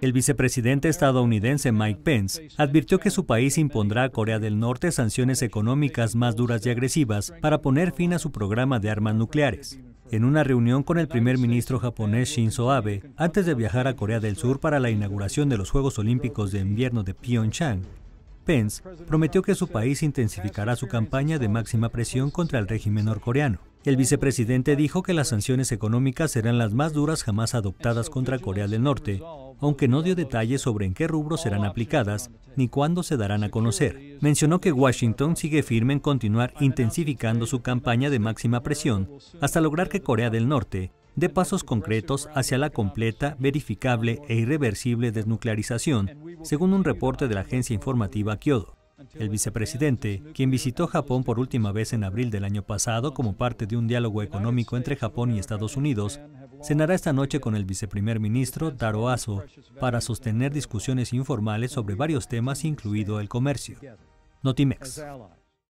El vicepresidente estadounidense Mike Pence advirtió que su país impondrá a Corea del Norte sanciones económicas más duras y agresivas para poner fin a su programa de armas nucleares. En una reunión con el primer ministro japonés Shinzo Abe, antes de viajar a Corea del Sur para la inauguración de los Juegos Olímpicos de Invierno de Pyeongchang, Pence prometió que su país intensificará su campaña de máxima presión contra el régimen norcoreano. El vicepresidente dijo que las sanciones económicas serán las más duras jamás adoptadas contra Corea del Norte aunque no dio detalles sobre en qué rubros serán aplicadas ni cuándo se darán a conocer. Mencionó que Washington sigue firme en continuar intensificando su campaña de máxima presión hasta lograr que Corea del Norte dé pasos concretos hacia la completa, verificable e irreversible desnuclearización, según un reporte de la agencia informativa Kyodo. El vicepresidente, quien visitó Japón por última vez en abril del año pasado como parte de un diálogo económico entre Japón y Estados Unidos, cenará esta noche con el viceprimer ministro Taro Aso para sostener discusiones informales sobre varios temas, incluido el comercio. Notimex.